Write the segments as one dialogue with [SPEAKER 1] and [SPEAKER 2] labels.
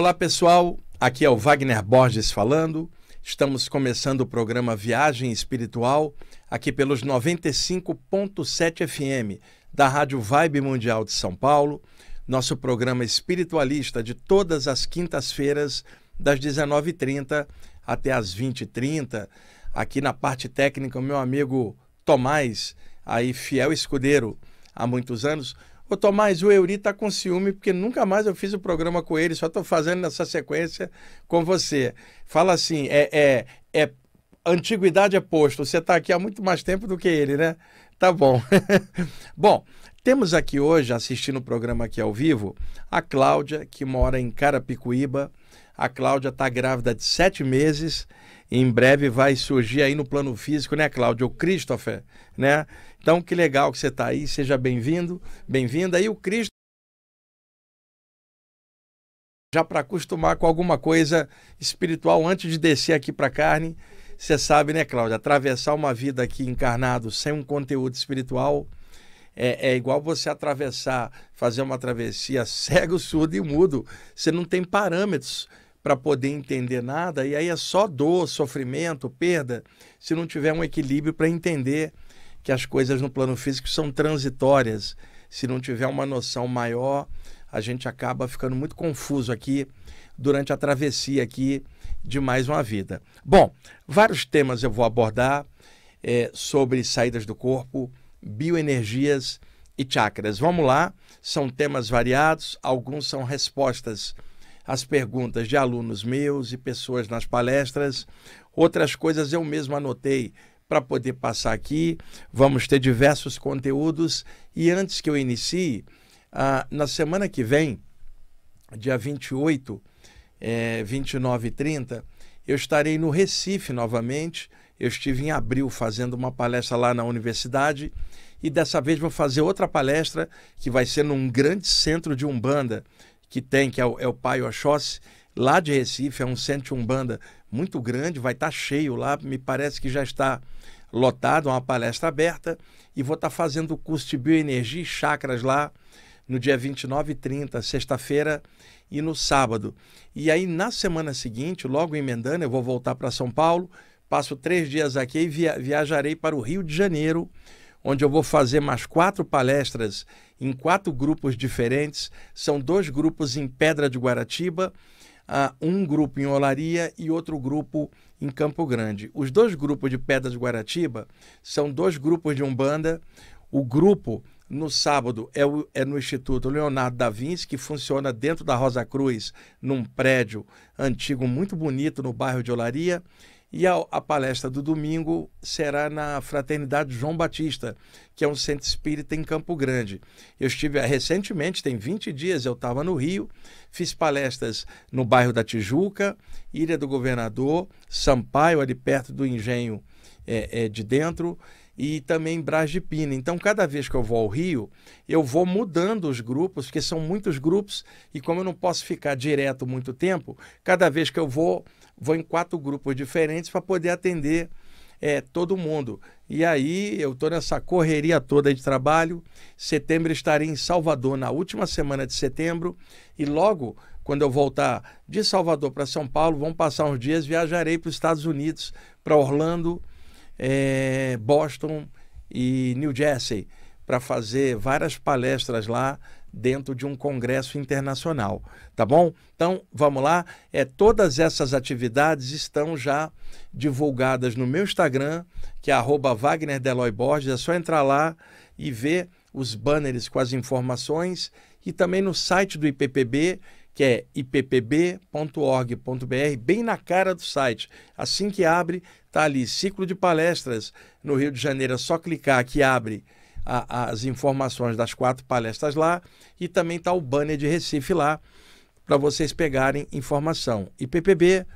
[SPEAKER 1] Olá pessoal, aqui é o Wagner Borges falando. Estamos começando o programa Viagem Espiritual aqui pelos 95.7 FM da Rádio Vibe Mundial de São Paulo. Nosso programa espiritualista de todas as quintas-feiras das 19h30 até as 20h30. Aqui na parte técnica, o meu amigo Tomás, aí fiel escudeiro há muitos anos. Ô Tomás, o Eurí tá com ciúme porque nunca mais eu fiz o programa com ele, só tô fazendo nessa sequência com você. Fala assim, é, é, é antiguidade é posto, você tá aqui há muito mais tempo do que ele, né? Tá bom. bom, temos aqui hoje, assistindo o programa aqui ao vivo, a Cláudia, que mora em Carapicuíba. A Cláudia tá grávida de sete meses em breve vai surgir aí no plano físico, né, Cláudio? O Christopher, né? Então, que legal que você está aí, seja bem-vindo, bem-vinda. E o Cristo já para acostumar com alguma coisa espiritual antes de descer aqui para a carne. Você sabe, né, Cláudio? Atravessar uma vida aqui encarnado sem um conteúdo espiritual é, é igual você atravessar, fazer uma travessia cego, surdo e mudo. Você não tem parâmetros para poder entender nada, e aí é só dor, sofrimento, perda, se não tiver um equilíbrio para entender que as coisas no plano físico são transitórias. Se não tiver uma noção maior, a gente acaba ficando muito confuso aqui durante a travessia aqui de mais uma vida. Bom, vários temas eu vou abordar é, sobre saídas do corpo, bioenergias e chakras. Vamos lá, são temas variados, alguns são respostas as perguntas de alunos meus e pessoas nas palestras. Outras coisas eu mesmo anotei para poder passar aqui. Vamos ter diversos conteúdos. E antes que eu inicie, ah, na semana que vem, dia 28, é, 29 e 30, eu estarei no Recife novamente. Eu estive em abril fazendo uma palestra lá na universidade e dessa vez vou fazer outra palestra que vai ser num grande centro de Umbanda que tem, que é o, é o Pai Oxóssi, lá de Recife, é um centro umbanda muito grande, vai estar tá cheio lá, me parece que já está lotado, é uma palestra aberta, e vou estar tá fazendo o curso de bioenergia e chakras lá no dia 29 e 30, sexta-feira e no sábado. E aí, na semana seguinte, logo emendando, eu vou voltar para São Paulo, passo três dias aqui e via viajarei para o Rio de Janeiro, onde eu vou fazer mais quatro palestras em quatro grupos diferentes. São dois grupos em Pedra de Guaratiba, uh, um grupo em Olaria e outro grupo em Campo Grande. Os dois grupos de Pedra de Guaratiba são dois grupos de Umbanda. O grupo no sábado é, o, é, no Instituto Leonardo da Vinci, que funciona dentro da Rosa Cruz, num prédio antigo muito bonito no bairro de Olaria. E a, a, palestra do domingo será na Fraternidade João Batista, que é um centro espírita em Campo Grande. Eu estive eh, recentemente, tem 20 dias, eu estava no Rio, fiz palestras no bairro da Tijuca, Ilha do Governador, Sampaio, ali perto do engenho é, é, de dentro, e também Brás de Pina. Então, cada vez que eu vou ao Rio, eu vou mudando os grupos, porque são muitos grupos, e como eu não posso ficar direto muito tempo, cada vez que eu vou vou em quatro grupos diferentes para poder atender é, todo mundo. E aí eu estou nessa correria toda de trabalho. Setembro estarei em Salvador na última semana de setembro e logo quando eu voltar de Salvador para São Paulo, vão passar uns dias, viajarei para os Estados Unidos, para Orlando, é, Boston e New Jersey, para fazer várias palestras lá dentro de um congresso internacional, tá bom? Então, vamos lá. É, todas essas atividades estão já divulgadas no meu Instagram, que é Wagner Deloy Borges. É só entrar lá e ver os banners com as informações e também no site do IPPB, que é ippb.org.br, bem na cara do site. Assim que abre, tá ali ciclo de palestras no Rio de Janeiro, é só clicar que abre a, as informações das quatro palestras lá e também está o banner de Recife lá para vocês pegarem informação. ippb.org.br.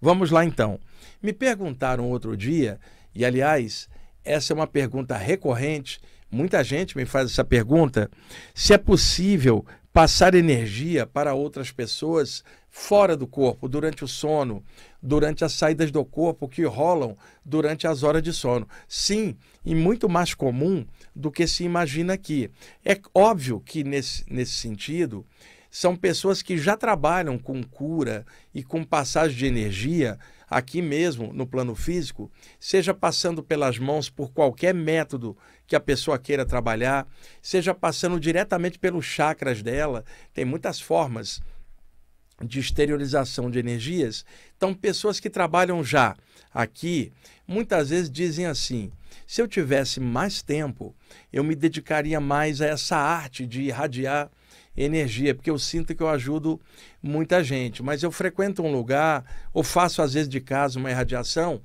[SPEAKER 1] Vamos lá então. Me perguntaram outro dia, e aliás, essa é uma pergunta recorrente, muita gente me faz essa pergunta, se é possível passar energia para outras pessoas fora do corpo, durante o sono, durante as saídas do corpo que rolam durante as horas de sono. Sim, e muito mais comum do que se imagina aqui. É óbvio que, nesse, nesse sentido, são pessoas que já trabalham com cura e com passagem de energia aqui mesmo, no plano físico, seja passando pelas mãos por qualquer método que a pessoa queira trabalhar, seja passando diretamente pelos chakras dela. Tem muitas formas de exteriorização de energias. Então, pessoas que trabalham já aqui, muitas vezes dizem assim: se eu tivesse mais tempo, eu me dedicaria mais a essa arte de irradiar energia, porque eu sinto que eu ajudo muita gente. Mas eu frequento um lugar, ou faço às vezes de casa uma irradiação,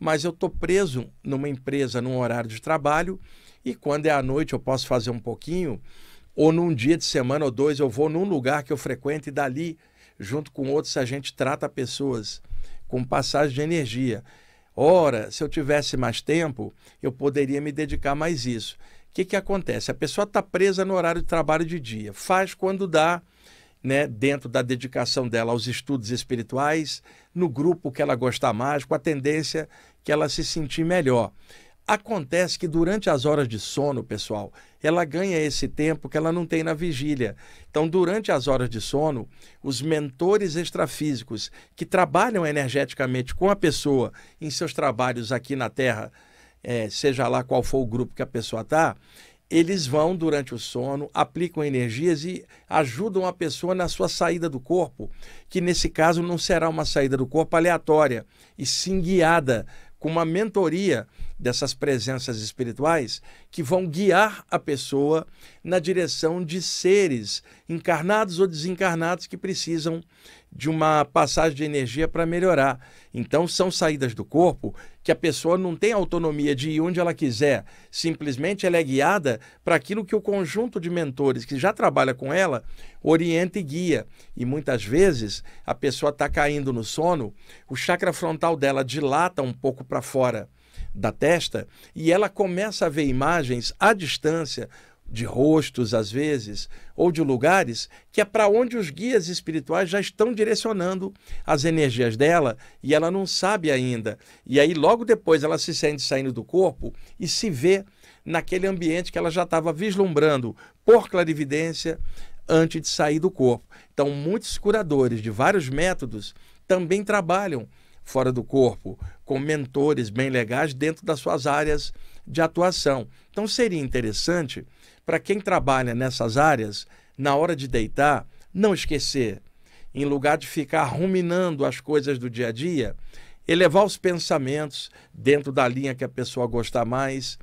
[SPEAKER 1] mas eu estou preso numa empresa, num horário de trabalho, e quando é à noite eu posso fazer um pouquinho, ou num dia de semana ou dois eu vou num lugar que eu frequento e dali, junto com outros, a gente trata pessoas com passagem de energia. Ora, se eu tivesse mais tempo, eu poderia me dedicar mais isso. O que, que acontece? A pessoa está presa no horário de trabalho de dia, faz quando dá, né, dentro da dedicação dela aos estudos espirituais, no grupo que ela gostar mais, com a tendência que ela se sentir melhor. Acontece que durante as horas de sono, pessoal, ela ganha esse tempo que ela não tem na vigília. Então, durante as horas de sono, os mentores extrafísicos que trabalham energeticamente com a pessoa em seus trabalhos aqui na Terra, é, seja lá qual for o grupo que a pessoa está, eles vão durante o sono, aplicam energias e ajudam a pessoa na sua saída do corpo, que nesse caso não será uma saída do corpo aleatória, e sim guiada com uma mentoria dessas presenças espirituais que vão guiar a pessoa na direção de seres encarnados ou desencarnados que precisam de uma passagem de energia para melhorar. Então, são saídas do corpo que a pessoa não tem autonomia de ir onde ela quiser, simplesmente ela é guiada para aquilo que o conjunto de mentores que já trabalha com ela orienta e guia. E muitas vezes a pessoa está caindo no sono, o chakra frontal dela dilata um pouco para fora da testa e ela começa a ver imagens à distância de rostos, às vezes, ou de lugares, que é para onde os guias espirituais já estão direcionando as energias dela e ela não sabe ainda. E aí, logo depois, ela se sente saindo do corpo e se vê naquele ambiente que ela já estava vislumbrando por clarividência antes de sair do corpo. Então, muitos curadores de vários métodos também trabalham fora do corpo, com mentores bem legais dentro das suas áreas de atuação. Então, seria interessante para quem trabalha nessas áreas, na hora de deitar, não esquecer, em lugar de ficar ruminando as coisas do dia a dia, elevar os pensamentos dentro da linha que a pessoa gosta mais,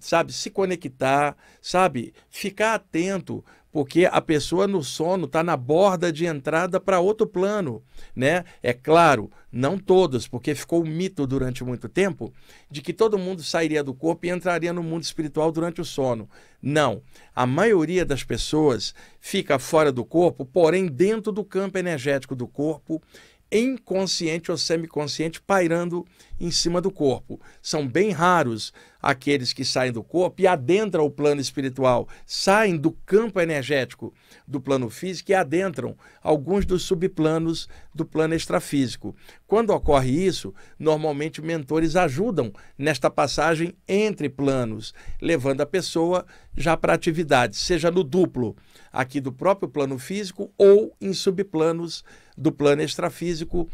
[SPEAKER 1] sabe? Se conectar, sabe? Ficar atento porque a pessoa no sono está na borda de entrada para outro plano, né? É claro, não todos, porque ficou o mito durante muito tempo de que todo mundo sairia do corpo e entraria no mundo espiritual durante o sono. Não, a maioria das pessoas fica fora do corpo, porém dentro do campo energético do corpo, inconsciente ou semiconsciente, pairando em cima do corpo. São bem raros aqueles que saem do corpo e adentram o plano espiritual, saem do campo energético do plano físico e adentram alguns dos subplanos do plano extrafísico. Quando ocorre isso, normalmente mentores ajudam nesta passagem entre planos, levando a pessoa já para atividade, seja no duplo, aqui do próprio plano físico ou em subplanos do plano extrafísico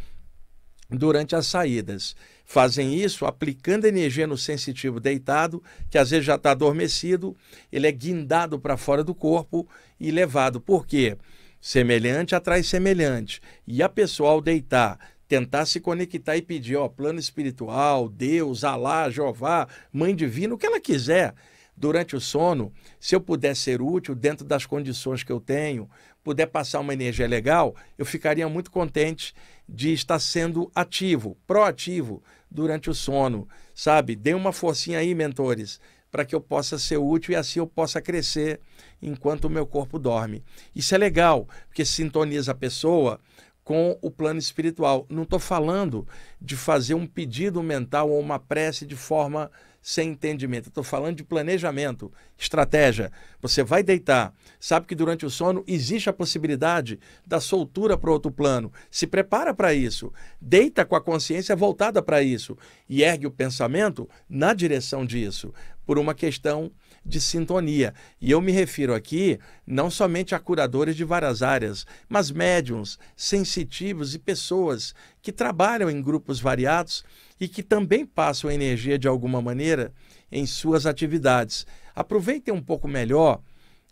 [SPEAKER 1] durante as saídas. Fazem isso aplicando energia no sensitivo deitado, que às vezes já está adormecido, ele é guindado para fora do corpo e levado. Por quê? Semelhante atrai semelhante. E a pessoa, ao deitar, tentar se conectar e pedir, ó, plano espiritual, Deus, Alá, Jeová, Mãe Divina, o que ela quiser durante o sono, se eu puder ser útil dentro das condições que eu tenho, puder passar uma energia legal, eu ficaria muito contente de estar sendo ativo, proativo durante o sono, sabe? Dê uma forcinha aí, mentores, para que eu possa ser útil e assim eu possa crescer enquanto o meu corpo dorme. Isso é legal, porque sintoniza a pessoa com o plano espiritual. Não estou falando de fazer um pedido mental ou uma prece de forma sem entendimento. Estou falando de planejamento, estratégia. Você vai deitar, sabe que durante o sono existe a possibilidade da soltura para outro plano. Se prepara para isso. Deita com a consciência voltada para isso e ergue o pensamento na direção disso, por uma questão de sintonia. E eu me refiro aqui não somente a curadores de várias áreas, mas médiums, sensitivos e pessoas que trabalham em grupos variados e que também passam energia de alguma maneira em suas atividades. Aproveitem um pouco melhor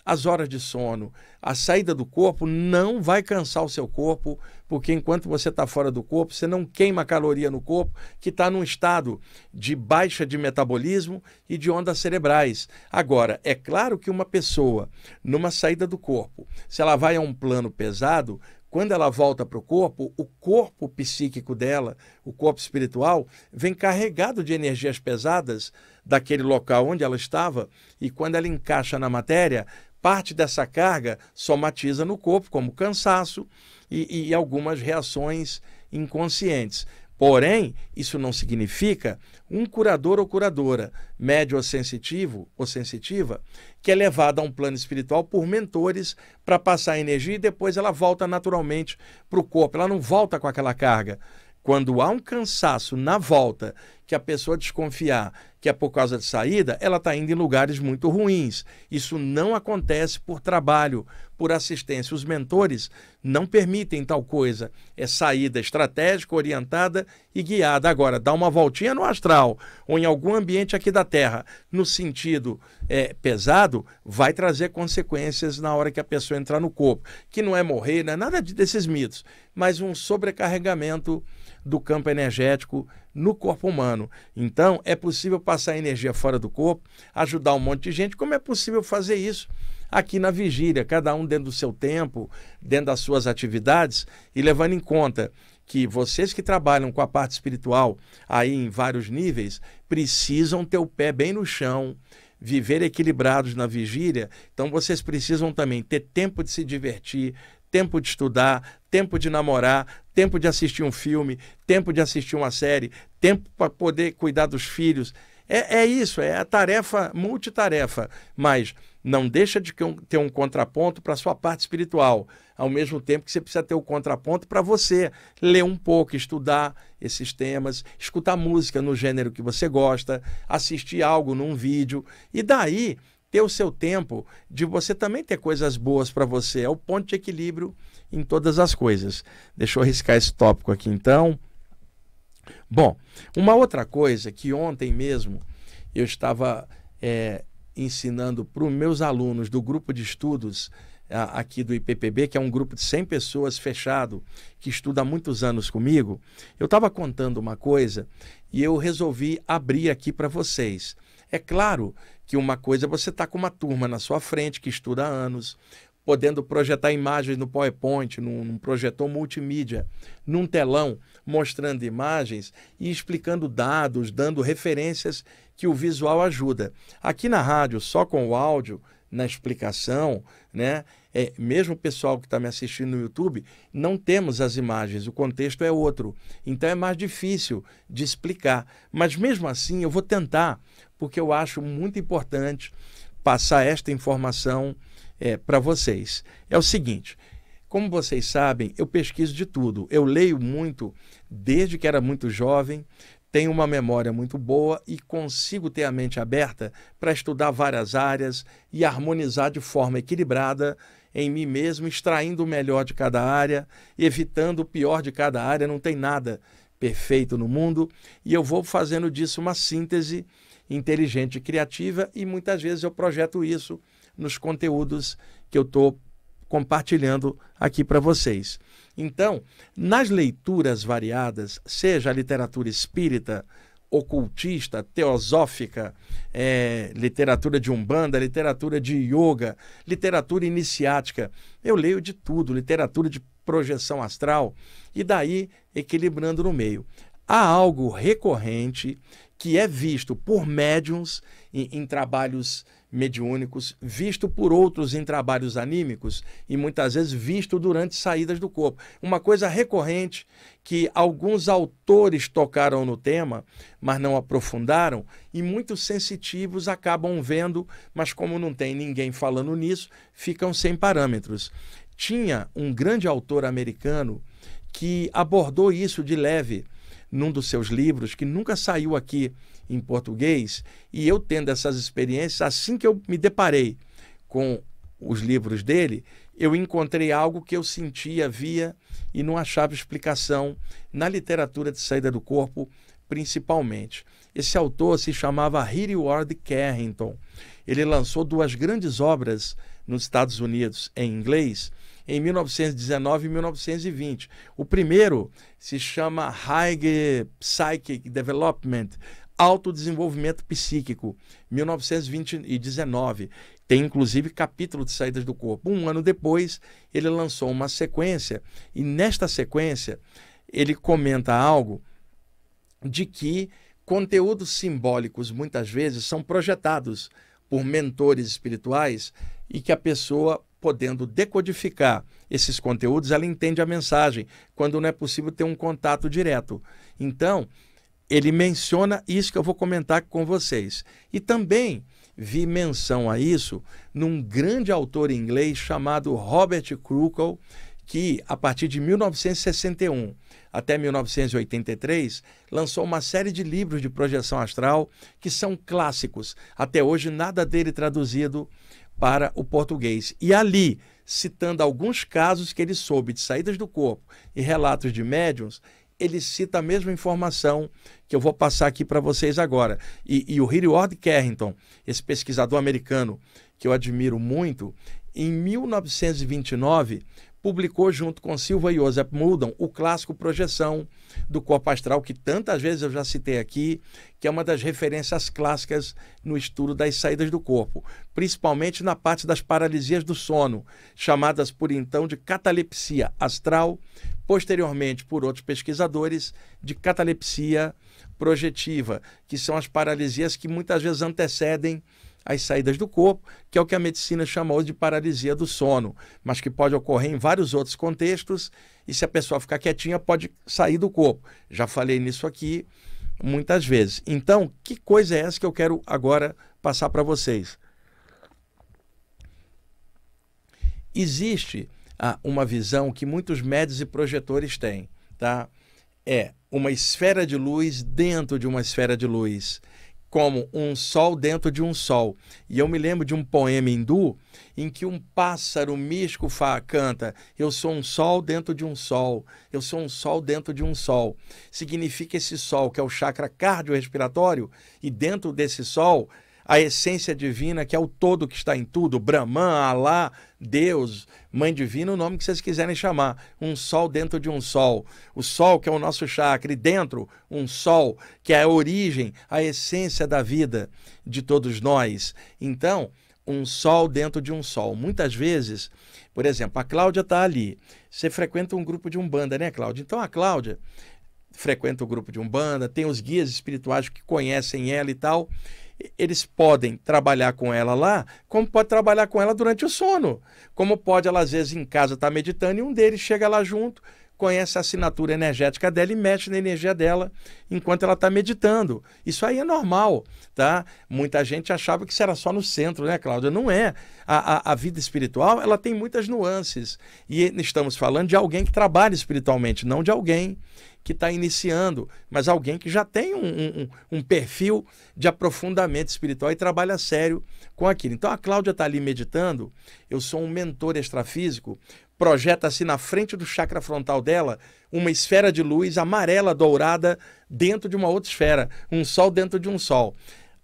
[SPEAKER 1] as horas de sono, a saída do corpo não vai cansar o seu corpo, porque enquanto você está fora do corpo, você não queima caloria no corpo, que está num estado de baixa de metabolismo e de ondas cerebrais. Agora, é claro que uma pessoa, numa saída do corpo, se ela vai a um plano pesado, quando ela volta para o corpo, o corpo psíquico dela, o corpo espiritual, vem carregado de energias pesadas daquele local onde ela estava, e quando ela encaixa na matéria, parte dessa carga somatiza no corpo, como cansaço e, e algumas reações inconscientes. Porém, isso não significa um curador ou curadora, médio ou sensitivo ou sensitiva, que é levada a um plano espiritual por mentores para passar a energia e depois ela volta naturalmente para o corpo. Ela não volta com aquela carga. Quando há um cansaço na volta que a pessoa desconfiar que é por causa de saída, ela está indo em lugares muito ruins. Isso não acontece por trabalho, por assistência. Os mentores não permitem tal coisa. É saída estratégica, orientada e guiada. Agora, dá uma voltinha no astral ou em algum ambiente aqui da Terra, no sentido é, pesado, vai trazer consequências na hora que a pessoa entrar no corpo. Que não é morrer, não é nada desses mitos, mas um sobrecarregamento do campo energético no corpo humano. Então, é possível passar energia fora do corpo, ajudar um monte de gente. Como é possível fazer isso? Aqui na vigília, cada um dentro do seu tempo, dentro das suas atividades e levando em conta que vocês que trabalham com a parte espiritual aí em vários níveis precisam ter o pé bem no chão, viver equilibrados na vigília. Então vocês precisam também ter tempo de se divertir, tempo de estudar, tempo de namorar, tempo de assistir um filme, tempo de assistir uma série, tempo para poder cuidar dos filhos. É, é, isso, é a tarefa multitarefa, mas não deixa de ter um contraponto para a sua parte espiritual, ao mesmo tempo que você precisa ter o um contraponto para você ler um pouco, estudar esses temas, escutar música no gênero que você gosta, assistir algo num vídeo, e daí ter o seu tempo, de você também ter coisas boas para você. É o ponto de equilíbrio em todas as coisas. Deixa eu riscar esse tópico aqui então. Bom, uma outra coisa que ontem mesmo eu estava é, ensinando para os meus alunos do grupo de estudos a, aqui do IPPB, que é um grupo de 100 pessoas fechado, que estuda há muitos anos comigo, eu estava contando uma coisa e eu resolvi abrir aqui para vocês. É claro que uma coisa é você estar tá com uma turma na sua frente que estuda há anos, podendo projetar imagens no PowerPoint, num, num projetor multimídia, num telão, mostrando imagens e explicando dados, dando referências que o visual ajuda. Aqui na rádio, só com o áudio, na explicação, né? É, mesmo o pessoal que está me assistindo no YouTube, não temos as imagens, o contexto é outro. Então é mais difícil de explicar. Mas mesmo assim, eu vou tentar, porque eu acho muito importante passar esta informação é, para vocês. É o seguinte. Como vocês sabem, eu pesquiso de tudo. Eu leio muito desde que era muito jovem, tenho uma memória muito boa e consigo ter a mente aberta para estudar várias áreas e harmonizar de forma equilibrada em mim mesmo, extraindo o melhor de cada área, evitando o pior de cada área. Não tem nada perfeito no mundo e eu vou fazendo disso uma síntese inteligente e criativa e muitas vezes eu projeto isso nos conteúdos que eu estou compartilhando aqui para vocês. Então, nas leituras variadas, seja a literatura espírita, ocultista, teosófica, é, literatura de umbanda, literatura de yoga, literatura iniciática. Eu leio de tudo, literatura de projeção astral e daí equilibrando no meio. Há algo recorrente que é visto por médiums em, em, trabalhos mediúnicos, visto por outros em trabalhos anímicos e muitas vezes visto durante saídas do corpo. Uma coisa recorrente que alguns autores tocaram no tema, mas não aprofundaram, e muitos sensitivos acabam vendo, mas como não tem ninguém falando nisso, ficam sem parâmetros. Tinha um grande autor americano que abordou isso de leve num dos seus livros que nunca saiu aqui em português, e eu tendo essas experiências, assim que eu me deparei com os livros dele, eu encontrei algo que eu sentia, via e não achava explicação na literatura de saída do corpo, principalmente. Esse autor se chamava Ward Carrington. Ele lançou duas grandes obras nos Estados Unidos em inglês, em 1919 e 1920. O primeiro se chama High Psychic Development, Autodesenvolvimento Psíquico, 1919. Tem inclusive capítulo de saídas do corpo. Um ano depois, ele lançou uma sequência, e nesta sequência, ele comenta algo de que conteúdos simbólicos muitas vezes são projetados por mentores espirituais e que a pessoa podendo decodificar esses conteúdos, ela entende a mensagem, quando não é possível ter um contato direto. Então, ele menciona isso que eu vou comentar com vocês. E também vi menção a isso num grande autor inglês chamado Robert Crusoe, que a partir de 1961 até 1983 lançou uma série de livros de projeção astral que são clássicos, até hoje nada dele traduzido para o português. E ali, citando alguns casos que ele soube de saídas do corpo e relatos de médiums, ele cita a mesma informação que eu vou passar aqui para vocês agora. E, e o Ward Carrington, esse pesquisador americano que eu admiro muito, em 1929, publicou junto com Silva e Josep Mudam o clássico Projeção do Corpo Astral, que tantas vezes eu já citei aqui, que é uma das referências clássicas no estudo das saídas do corpo, principalmente na parte das paralisias do sono, chamadas por então de catalepsia astral, posteriormente por outros pesquisadores de catalepsia projetiva, que são as paralisias que muitas vezes antecedem as saídas do corpo, que é o que a medicina chamou de paralisia do sono, mas que pode ocorrer em vários outros contextos e se a pessoa ficar quietinha pode sair do corpo. Já falei nisso aqui muitas vezes. Então, que coisa é essa que eu quero agora passar para vocês? Existe ah, uma visão que muitos médios e projetores têm, tá? É uma esfera de luz dentro de uma esfera de luz como um sol dentro de um sol. E eu me lembro de um poema hindu em que um pássaro místico canta: Eu sou um sol dentro de um sol, eu sou um sol dentro de um sol. Significa esse sol, que é o chakra cardiorrespiratório, e dentro desse sol a essência divina, que é o todo que está em tudo, Brahman, Alá, Deus, Mãe Divina, o nome que vocês quiserem chamar. Um sol dentro de um sol. O sol que é o nosso chakra, e dentro um sol que é a origem, a essência da vida de todos nós. Então, um sol dentro de um sol. Muitas vezes, por exemplo, a Cláudia está ali. Você frequenta um grupo de Umbanda, né, Cláudia? Então a Cláudia frequenta o grupo de Umbanda, tem os guias espirituais que conhecem ela e tal eles podem trabalhar com ela lá, como pode trabalhar com ela durante o sono. Como pode ela, às vezes, em casa estar tá meditando e um deles chega lá junto, conhece a assinatura energética dela e mexe na energia dela enquanto ela está meditando. Isso aí é normal, tá? Muita gente achava que isso era só no centro, né, Cláudia? Não é. A, a, a vida espiritual, ela tem muitas nuances. E estamos falando de alguém que trabalha espiritualmente, não de alguém que está iniciando, mas alguém que já tem um, um, um, perfil de aprofundamento espiritual e trabalha sério com aquilo. Então a Cláudia está ali meditando, eu sou um mentor extrafísico, projeta-se assim na frente do chakra frontal dela uma esfera de luz amarela dourada dentro de uma outra esfera, um sol dentro de um sol.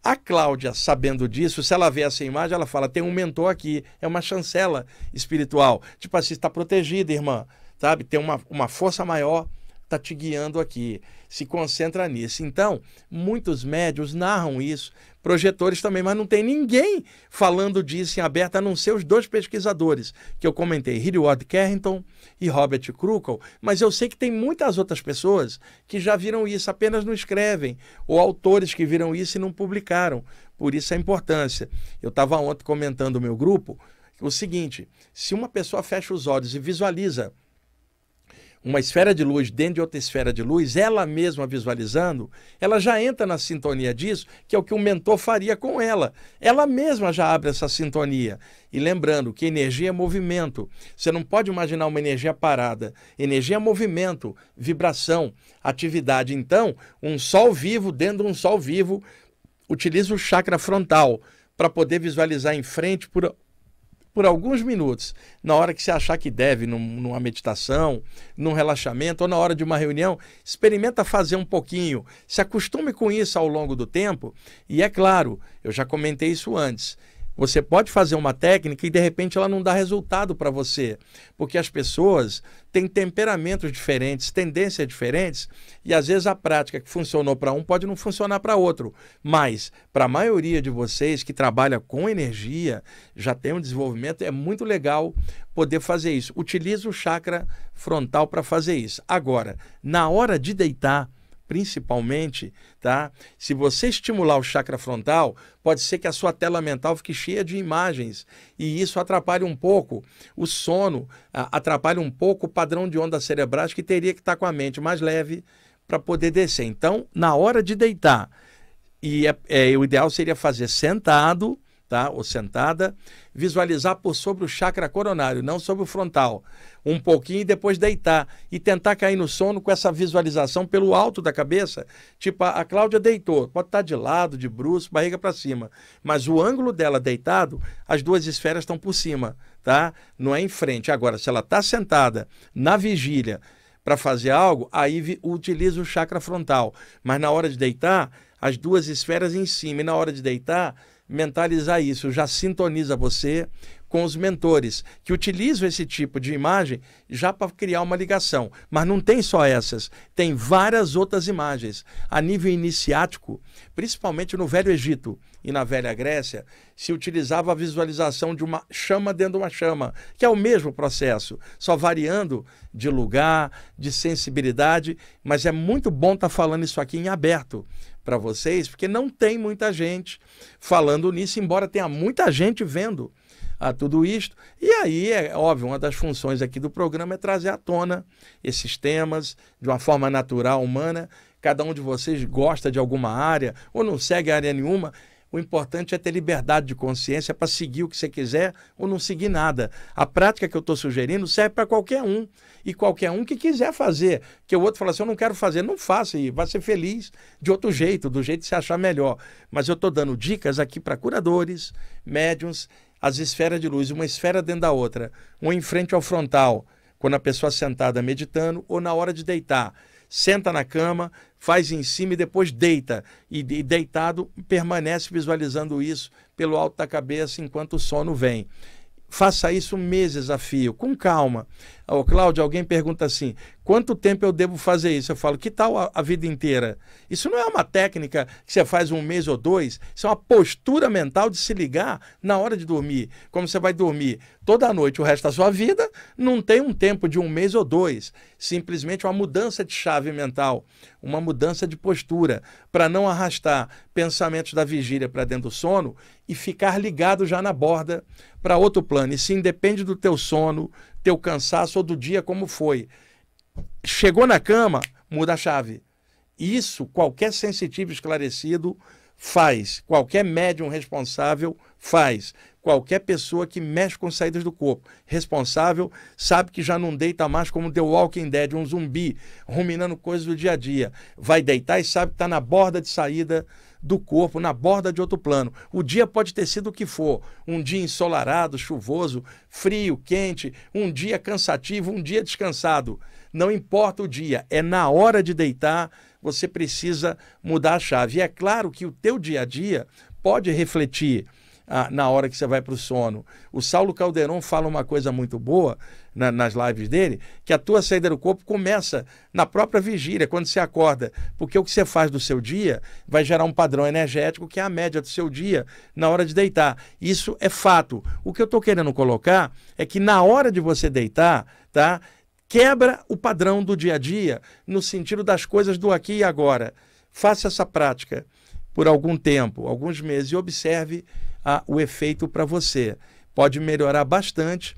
[SPEAKER 1] A Cláudia, sabendo disso, se ela vê essa imagem, ela fala: tem um mentor aqui, é uma chancela espiritual. Tipo assim, está protegida, irmã, sabe? Tem uma, uma força maior está te guiando aqui. Se concentra nisso. Então, muitos médios narram isso, projetores também, mas não tem ninguém falando disso em aberto, a não ser os dois pesquisadores que eu comentei, Hilliard Carrington e Robert Krukal. Mas eu sei que tem muitas outras pessoas que já viram isso, apenas não escrevem, ou autores que viram isso e não publicaram. Por isso a importância. Eu estava ontem comentando o meu grupo o seguinte: se uma pessoa fecha os olhos e visualiza uma esfera de luz dentro de outra esfera de luz, ela mesma visualizando, ela já entra na sintonia disso, que é o que o mentor faria com ela. Ela mesma já abre essa sintonia. E lembrando que energia é movimento. Você não pode imaginar uma energia parada. Energia é movimento, vibração, atividade. Então, um sol vivo dentro de um sol vivo utiliza o chakra frontal para poder visualizar em frente por por alguns minutos, na hora que você achar que deve, num, numa meditação, num relaxamento ou na hora de uma reunião, experimenta fazer um pouquinho, se acostume com isso ao longo do tempo. E é claro, eu já comentei isso antes. Você pode fazer uma técnica e de repente ela não dá resultado para você, porque as pessoas têm temperamentos diferentes, tendências diferentes, e às vezes a prática que funcionou para um pode não funcionar para outro. Mas para a maioria de vocês que trabalha com energia, já tem um desenvolvimento, é muito legal poder fazer isso. Utilize o chakra frontal para fazer isso. Agora, na hora de deitar, principalmente, tá? Se você estimular o chakra frontal, pode ser que a sua tela mental fique cheia de imagens e isso atrapalhe um pouco o sono, atrapalhe um pouco o padrão de ondas cerebrais que teria que estar com a mente mais leve para poder descer. Então, na hora de deitar, e é, é, o ideal seria fazer sentado, tá? Ou sentada, visualizar por sobre o chakra coronário, não sobre o frontal, um pouquinho e depois deitar e tentar cair no sono com essa visualização pelo alto da cabeça, tipo a, Cláudia deitou, pode estar tá de lado, de bruxo, barriga para cima, mas o ângulo dela deitado, as duas esferas estão por cima, tá? Não é em frente. Agora, se ela está sentada na vigília para fazer algo, aí utiliza o chakra frontal, mas na hora de deitar as duas esferas em cima. E na hora de deitar, mentalizar isso, já sintoniza você com os mentores que utilizam esse tipo de imagem já para criar uma ligação. Mas não tem só essas, tem várias outras imagens. A nível iniciático, principalmente no Velho Egito e na Velha Grécia, se utilizava a visualização de uma chama dentro de uma chama, que é o mesmo processo, só variando de lugar, de sensibilidade, mas é muito bom estar tá falando isso aqui em aberto, para vocês, porque não tem muita gente falando nisso, embora tenha muita gente vendo a tudo isto. E aí, é óbvio, uma das funções aqui do programa é trazer à tona esses temas de uma forma natural, humana. Cada um de vocês gosta de alguma área ou não segue área nenhuma. O importante é ter liberdade de consciência para seguir o que você quiser ou não seguir nada. A prática que eu estou sugerindo serve para qualquer um. E qualquer um que quiser fazer. Que o outro fala assim: eu não quero fazer, não faça e vai ser feliz de outro jeito, do jeito que você achar melhor. Mas eu estou dando dicas aqui para curadores, médiums, as esferas de luz, uma esfera dentro da outra, ou em frente ao frontal, quando a pessoa sentada meditando, ou na hora de deitar. Senta na cama, faz em cima e depois deita. E, deitado permanece visualizando isso pelo alto da cabeça enquanto o sono vem. Faça isso meses a fio, com calma. Ô, Cláudio, alguém pergunta assim: quanto tempo eu devo fazer isso? Eu falo, que tal a, a, vida inteira? Isso não é uma técnica que você faz um mês ou dois, isso é uma postura mental de se ligar na hora de dormir. Como você vai dormir toda noite o resto da sua vida, não tem um tempo de um mês ou dois. Simplesmente uma mudança de chave mental, uma mudança de postura, para não arrastar pensamentos da vigília para dentro do sono e ficar ligado já na borda para outro plano. E se independe do teu sono, teu cansaço ou do dia como foi. Chegou na cama, muda a chave. Isso qualquer sensitivo esclarecido faz, qualquer médium responsável faz, qualquer pessoa que mexe com saídas do corpo responsável sabe que já não deita mais como The Walking Dead, um zumbi, ruminando coisas do dia a dia. Vai deitar e sabe que está na borda de saída do corpo na borda de outro plano. O dia pode ter sido o que for: um dia ensolarado, chuvoso, frio, quente, um dia cansativo, um dia descansado. Não importa o dia, é na hora de deitar você precisa mudar a chave. E é claro que o teu dia a dia pode refletir ah, na hora que você vai para o sono. O Saulo Calderon fala uma coisa muito boa na, nas lives dele, que a tua saída do corpo começa na própria vigília, quando você acorda, porque o que você faz do seu dia vai gerar um padrão energético que é a média do seu dia na hora de deitar. Isso é fato. O que eu estou querendo colocar é que na hora de você deitar, tá? Quebra o padrão do dia a dia no sentido das coisas do aqui e agora. Faça essa prática por algum tempo, alguns meses, e observe a, o efeito para você. Pode melhorar bastante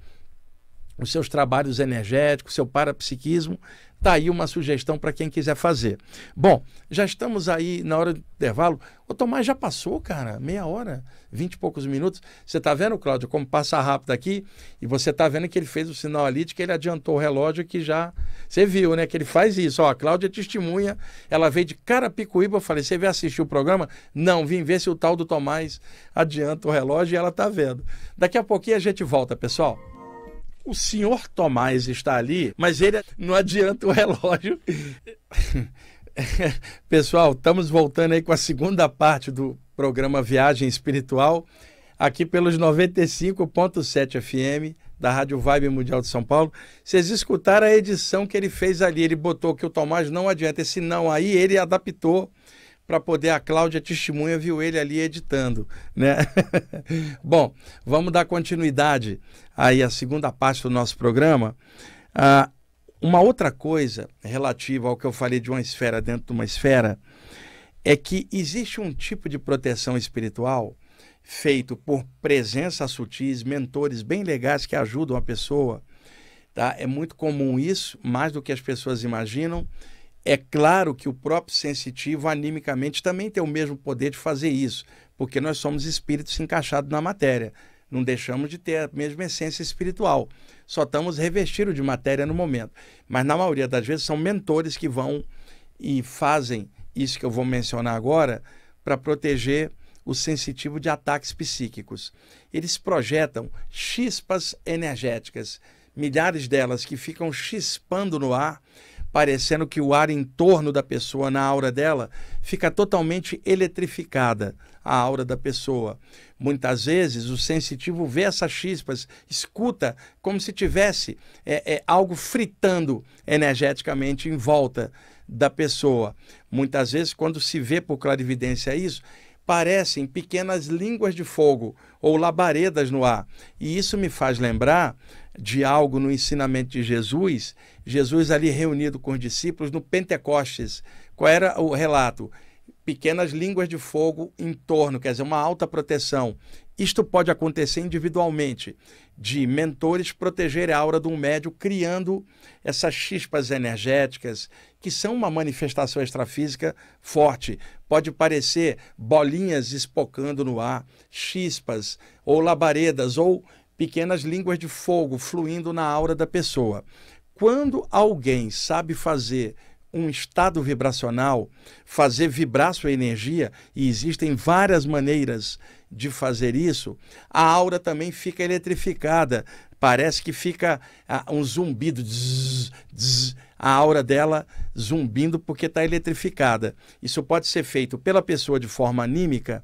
[SPEAKER 1] os seus trabalhos energéticos, seu parapsiquismo Está aí uma sugestão para quem quiser fazer. Bom, já estamos aí na hora do intervalo. O Tomás já passou, cara, meia hora, vinte e poucos minutos. Você está vendo, Cláudio, como passa rápido aqui? E você está vendo que ele fez o sinal ali de que ele adiantou o relógio que já. Você viu, né? Que ele faz isso. Ó, a Cláudia testemunha, ela veio de Carapicuíba. Eu falei, você veio assistir o programa? Não, vim ver se o tal do Tomás adianta o relógio e ela está vendo. Daqui a pouquinho a gente volta, pessoal. O senhor Tomás está ali, mas ele não adianta o relógio. Pessoal, estamos voltando aí com a segunda parte do programa Viagem Espiritual, aqui pelos 95.7 FM da Rádio Vibe Mundial de São Paulo. Vocês escutaram a edição que ele fez ali, ele botou que o Tomás não adianta, esse não aí ele adaptou para poder a Cláudia testemunha viu ele ali editando, né? Bom, vamos dar continuidade aí à segunda parte do nosso programa. Ah, uma outra coisa relativa ao que eu falei de uma esfera dentro de uma esfera é que existe um tipo de proteção espiritual feito por presenças sutis, mentores bem legais que ajudam a pessoa, tá? É muito comum isso, mais do que as pessoas imaginam é claro que o próprio sensitivo, animicamente, também tem o mesmo poder de fazer isso, porque nós somos espíritos encaixados na matéria. Não deixamos de ter a mesma essência espiritual. Só estamos revestidos de matéria no momento. Mas, na maioria das vezes, são mentores que vão e fazem isso que eu vou mencionar agora para proteger o sensitivo de ataques psíquicos. Eles projetam chispas energéticas, milhares delas que ficam chispando no ar parecendo que o ar em torno da pessoa, na aura dela, fica totalmente eletrificada a aura da pessoa. Muitas vezes o sensitivo vê essas chispas, escuta como se tivesse é, é, algo fritando energeticamente em volta da pessoa. Muitas vezes, quando se vê por clarividência isso, parecem pequenas línguas de fogo ou labaredas no ar. E isso me faz lembrar de algo no ensinamento de Jesus, Jesus ali reunido com os discípulos no Pentecostes. Qual era o relato? Pequenas línguas de fogo em torno, quer dizer, uma alta proteção. Isto pode acontecer individualmente, de mentores proteger a aura de um médio, criando essas chispas energéticas, que são uma manifestação extrafísica forte. Pode parecer bolinhas espocando no ar, chispas, ou labaredas, ou pequenas línguas de fogo fluindo na aura da pessoa. Quando alguém sabe fazer um estado vibracional, fazer vibrar sua energia, e existem várias maneiras de fazer isso, a aura também fica eletrificada. Parece que fica ah, um zumbido, zzz, zzz, a aura dela zumbindo porque está eletrificada. Isso pode ser feito pela pessoa de forma anímica,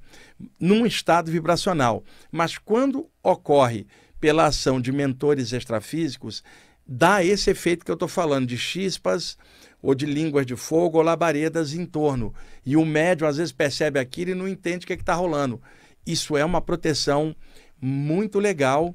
[SPEAKER 1] num estado vibracional. Mas quando ocorre pela ação de mentores extrafísicos, dá esse efeito que eu estou falando, de chispas ou de línguas de fogo ou labaredas em torno. E o médium às vezes percebe aquilo e não entende o que é está rolando. Isso é uma proteção muito legal.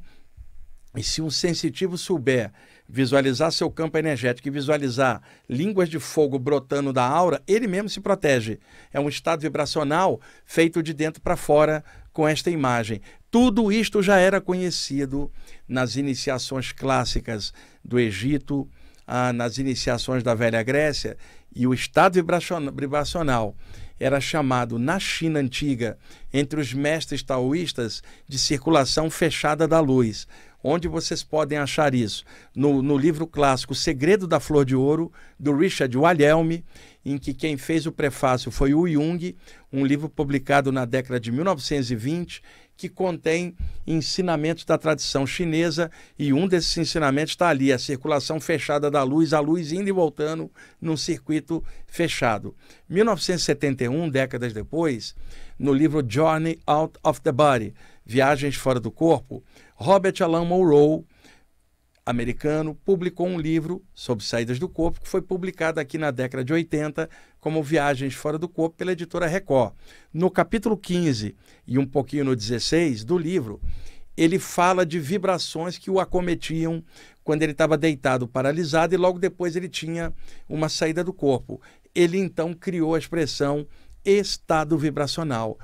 [SPEAKER 1] E se um sensitivo souber visualizar seu campo energético e visualizar línguas de fogo brotando da aura, ele mesmo se protege. É um estado vibracional feito de dentro para fora com esta imagem. Tudo isto já era conhecido nas iniciações clássicas do Egito, ah, nas iniciações da Velha Grécia, e o estado vibracional era chamado na China antiga, entre os mestres taoístas, de circulação fechada da luz. Onde vocês podem achar isso? No, no livro clássico Segredo da Flor de Ouro, do Richard Wilhelm, em que quem fez o prefácio foi o Jung, um livro publicado na década de 1920 que contém ensinamentos da tradição chinesa e um desses ensinamentos está ali, a circulação fechada da luz, a luz indo e voltando num circuito fechado. 1971, décadas depois, no livro Journey Out of the Body, Viagens Fora do Corpo, Robert Alan Monroe, americano, publicou um livro sobre saídas do corpo que foi publicado aqui na década de 80 como Viagens Fora do Corpo pela editora Record. No capítulo 15 e um pouquinho no 16 do livro, ele fala de vibrações que o acometiam quando ele estava deitado, paralisado, e logo depois ele tinha uma saída do corpo. Ele então criou a expressão estado vibracional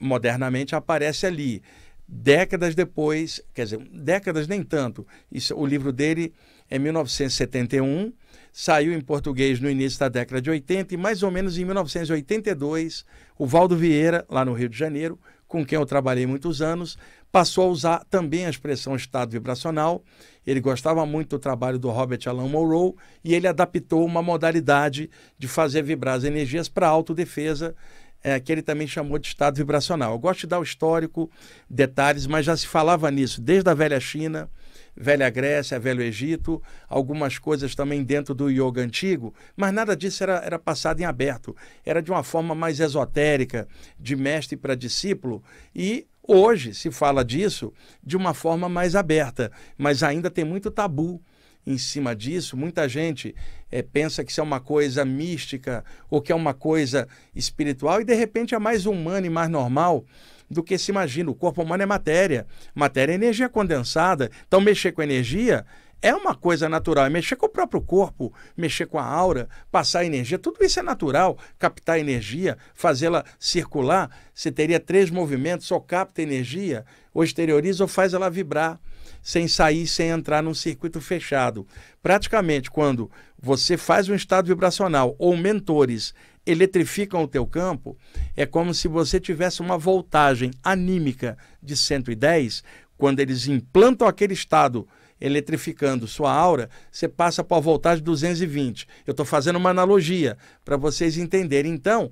[SPEAKER 1] modernamente aparece ali. Décadas depois, quer dizer, décadas nem tanto. Isso, o livro dele é 1971, saiu em português no início da década de 80 e mais ou menos em 1982, o Valdo Vieira, lá no Rio de Janeiro, com quem eu trabalhei muitos anos, passou a usar também a expressão estado vibracional. Ele gostava muito do trabalho do Robert Alan Monroe e ele adaptou uma modalidade de fazer vibrar as energias para autodefesa é, que ele também chamou de estado vibracional. Eu gosto de dar o histórico, detalhes, mas já se falava nisso desde a velha China, velha Grécia, velho Egito, algumas coisas também dentro do yoga antigo, mas nada disso era, era passado em aberto. Era de uma forma mais esotérica, de mestre para discípulo, e hoje se fala disso de uma forma mais aberta, mas ainda tem muito tabu em cima disso. Muita gente é, pensa que isso é uma coisa mística ou que é uma coisa espiritual e de repente é mais humano e mais normal do que se imagina. O corpo humano é matéria, matéria é energia condensada. Então, mexer com energia é uma coisa natural. É mexer com o próprio corpo, mexer com a aura, passar energia, tudo isso é natural. Captar energia, fazê-la circular. Você teria três movimentos, só capta energia ou exterioriza ou faz ela vibrar sem sair, sem entrar num circuito fechado. Praticamente, quando você faz um estado vibracional ou mentores eletrificam o teu campo, é como se você tivesse uma voltagem anímica de 110, quando eles implantam aquele estado eletrificando sua aura, você passa para a voltagem de 220. Eu estou fazendo uma analogia para vocês entenderem. Então,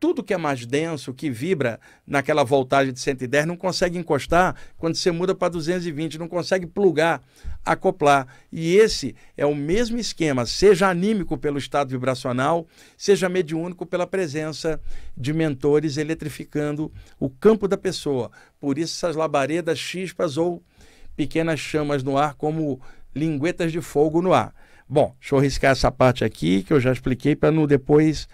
[SPEAKER 1] tudo que é mais denso, que vibra naquela voltagem de 110, não consegue encostar quando você muda para 220, não consegue plugar, acoplar. E esse é o mesmo esquema, seja anímico pelo estado vibracional, seja mediúnico pela presença de mentores eletrificando o campo da pessoa. Por isso essas labaredas, chispas ou pequenas chamas no ar como linguetas de fogo no ar. Bom, deixa eu riscar essa parte aqui que eu já expliquei para não depois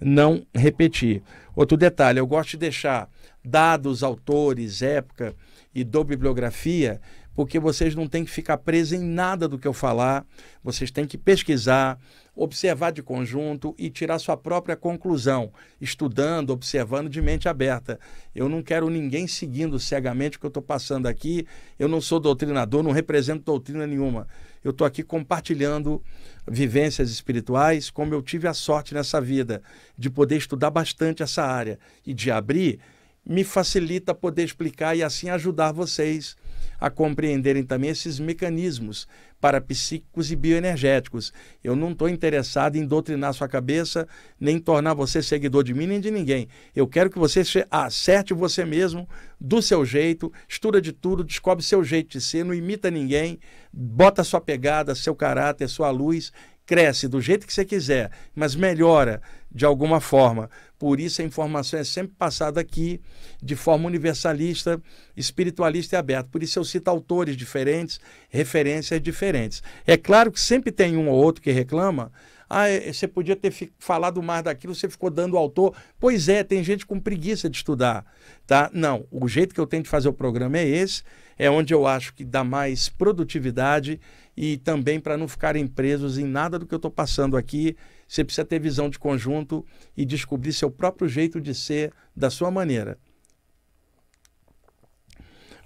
[SPEAKER 1] não repetir. Outro detalhe, eu gosto de deixar dados, autores, época e do bibliografia, porque vocês não têm que ficar presos em nada do que eu falar, vocês têm que pesquisar, observar de conjunto e tirar sua própria conclusão, estudando, observando de mente aberta. Eu não quero ninguém seguindo cegamente o que eu estou passando aqui, eu não sou doutrinador, não represento doutrina nenhuma eu estou aqui compartilhando vivências espirituais, como eu tive a sorte nessa vida de poder estudar bastante essa área e de abrir, me facilita poder explicar e assim ajudar vocês a compreenderem também esses mecanismos para psíquicos e bioenergéticos. Eu não estou interessado em doutrinar sua cabeça, nem tornar você seguidor de mim nem de ninguém. Eu quero que você acerte você mesmo do seu jeito, estuda de tudo, descobre seu jeito de ser, não imita ninguém, bota sua pegada, seu caráter, sua luz cresce do jeito que você quiser, mas melhora de alguma forma. Por isso a informação é sempre passada aqui de forma universalista, espiritualista e aberta. Por isso eu cito autores diferentes, referências diferentes. É claro que sempre tem um ou outro que reclama, ah, é, é, você podia ter falado mais daquilo, você ficou dando autor. Pois é, tem gente com preguiça de estudar, tá? Não, o jeito que eu tenho de fazer o programa é esse, é onde eu acho que dá mais produtividade e também para não ficarem presos em nada do que eu estou passando aqui. Você precisa ter visão de conjunto e descobrir seu próprio jeito de ser da sua maneira.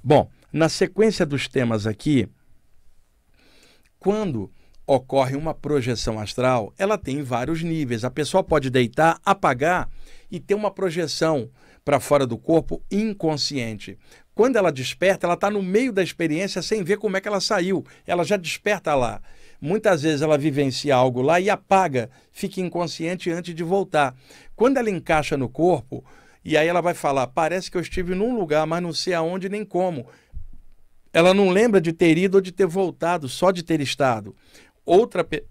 [SPEAKER 1] Bom, na sequência dos temas aqui, quando ocorre uma projeção astral, ela tem vários níveis. A pessoa pode deitar, apagar e ter uma projeção para fora do corpo inconsciente. Quando ela desperta, ela está no meio da experiência sem ver como é que ela saiu. Ela já desperta lá. Muitas vezes ela vivencia algo lá e apaga, fica inconsciente antes de voltar. Quando ela encaixa no corpo, e aí ela vai falar: parece que eu estive num lugar, mas não sei aonde nem como. Ela não lembra de ter ido ou de ter voltado, só de ter estado outra pe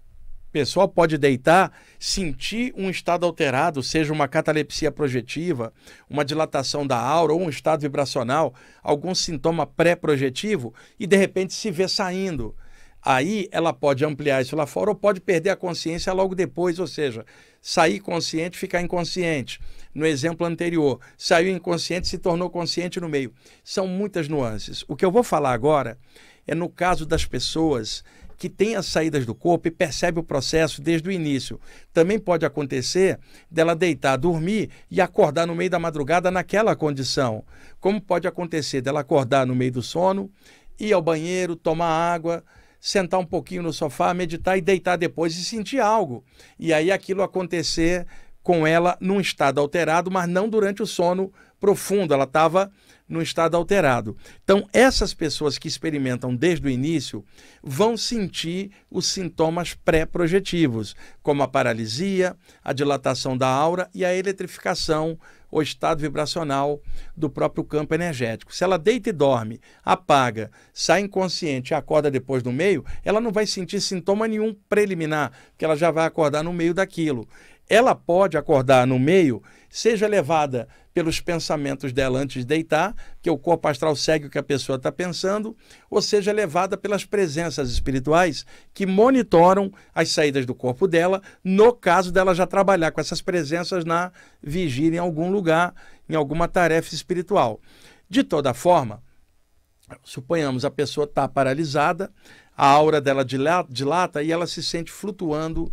[SPEAKER 1] pessoa pode deitar, sentir um estado alterado, seja uma catalepsia projetiva, uma dilatação da aura ou um estado vibracional, algum sintoma pré-projetivo e de repente se vê saindo. Aí ela pode ampliar isso lá fora ou pode perder a consciência logo depois, ou seja, sair consciente, ficar inconsciente. No exemplo anterior, saiu inconsciente, se tornou consciente no meio. São muitas nuances. O que eu vou falar agora é no caso das pessoas que tem as saídas do corpo e percebe o processo desde o início. Também pode acontecer dela deitar, dormir e acordar no meio da madrugada naquela condição. Como pode acontecer dela acordar no meio do sono, ir ao banheiro, tomar água, sentar um pouquinho no sofá, meditar e deitar depois e sentir algo. E aí aquilo acontecer com ela num estado alterado, mas não durante o sono profundo. Ela estava no estado alterado. Então, essas pessoas que experimentam desde o início vão sentir os sintomas pré-projetivos, como a paralisia, a dilatação da aura e a eletrificação ou estado vibracional do próprio campo energético. Se ela deita e dorme, apaga, sai inconsciente e acorda depois do meio, ela não vai sentir sintoma nenhum preliminar, porque ela já vai acordar no meio daquilo. Ela pode acordar no meio, seja levada pelos pensamentos dela antes de deitar, que é o corpo astral segue o que a pessoa está pensando, ou seja, levada pelas presenças espirituais que monitoram as saídas do corpo dela, no caso dela já trabalhar com essas presenças na vigília em algum lugar, em alguma tarefa espiritual. De toda forma, suponhamos a pessoa está paralisada, a aura dela dilata e ela se sente flutuando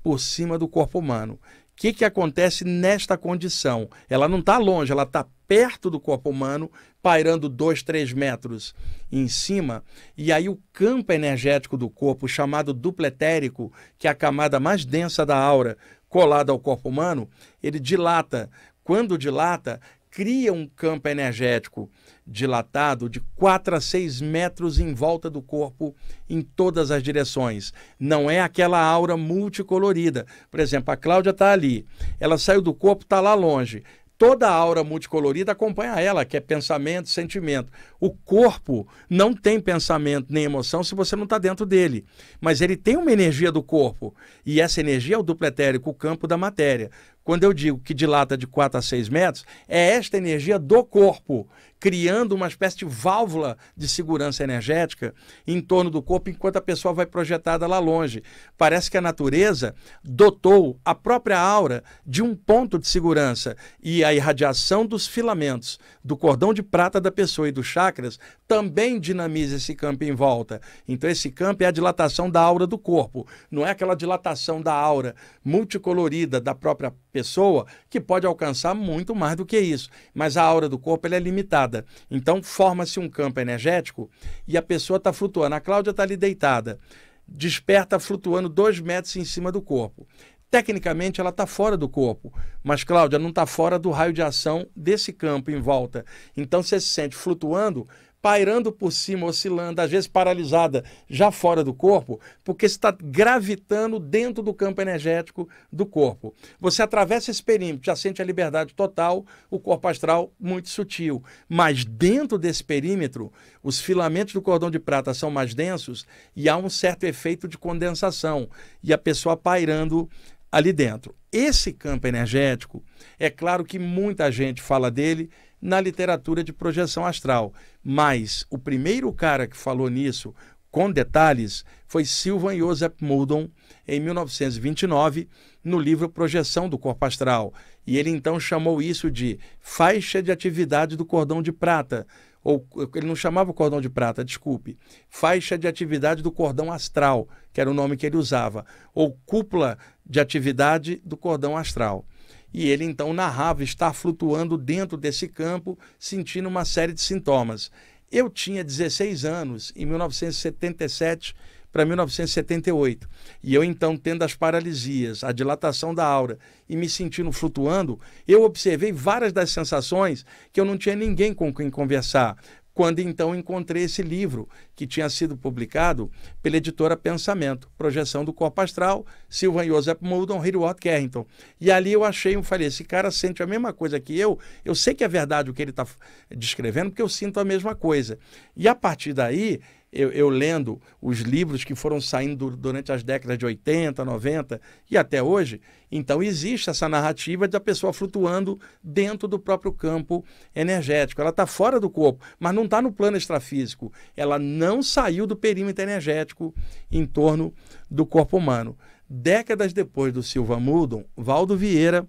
[SPEAKER 1] por cima do corpo humano que, que acontece nesta condição? Ela não está longe, ela está perto do corpo humano, pairando 2, 3 metros em cima, e aí o campo energético do corpo, chamado dupletérico, que é a camada mais densa da aura colada ao corpo humano, ele dilata. Quando dilata, cria um campo energético dilatado de 4 a 6 metros em volta do corpo, em todas as direções. Não é aquela aura multicolorida. Por exemplo, a Cláudia está ali, ela saiu do corpo, está lá longe. Toda a aura multicolorida acompanha ela, que é pensamento, sentimento. O corpo não tem pensamento nem emoção se você não está dentro dele. Mas ele tem uma energia do corpo. E essa energia é o duplo etérico, o campo da matéria. Quando eu digo que dilata de 4 a 6 metros, é esta energia do corpo criando uma espécie de válvula de segurança energética em torno do corpo enquanto a pessoa vai projetada lá longe. Parece que a natureza dotou a própria aura de um ponto de segurança e a irradiação dos filamentos do cordão de prata da pessoa e dos chakras também dinamiza esse campo em volta. Então esse campo é a dilatação da aura do corpo, não é aquela dilatação da aura multicolorida da própria pessoa que pode alcançar muito mais do que isso, mas a aura do corpo é limitada deitada. Então forma-se um campo energético e a pessoa está flutuando. A Cláudia está ali deitada. Desperta flutuando dois metros em cima do corpo. Tecnicamente ela está fora do corpo, mas Cláudia não está fora do raio de ação desse campo em volta. Então você se sente flutuando, pairando por cima, oscilando, às vezes paralisada, já fora do corpo, porque está gravitando dentro do campo energético do corpo. Você atravessa esse perímetro, já sente a liberdade total, o corpo astral muito sutil. Mas dentro desse perímetro, os filamentos do cordão de prata são mais densos e há um certo efeito de condensação e a pessoa pairando ali dentro. Esse campo energético, é claro que muita gente fala dele na literatura de projeção astral. Mas o primeiro cara que falou nisso com detalhes foi Silvan Joseph Muldon em 1929 no livro Projeção do Corpo Astral, e ele então chamou isso de faixa de atividade do cordão de prata, ou ele não chamava cordão de prata, desculpe, faixa de atividade do cordão astral, que era o nome que ele usava, ou cúpula de atividade do cordão astral. E ele então narrava estar flutuando dentro desse campo, sentindo uma série de sintomas. Eu tinha 16 anos em 1977 para 1978. E eu então tendo as paralisias, a dilatação da aura e me sentindo flutuando, eu observei várias das sensações que eu não tinha ninguém com quem conversar quando então encontrei esse livro que tinha sido publicado pela editora Pensamento, Projeção do Corpo Astral, Silvan Joseph Mouldon, Hillard Carrington. E ali eu achei, eu falei, esse cara sente a mesma coisa que eu, eu sei que é verdade o que ele está descrevendo, porque eu sinto a mesma coisa. E a partir daí, eu, eu, lendo os livros que foram saindo durante as décadas de 80, 90 e até hoje, então existe essa narrativa da pessoa flutuando dentro do próprio campo energético. Ela está fora do corpo, mas não está no plano extrafísico. Ela não saiu do perímetro energético em torno do corpo humano. Décadas depois do Silva Mudon, Valdo Vieira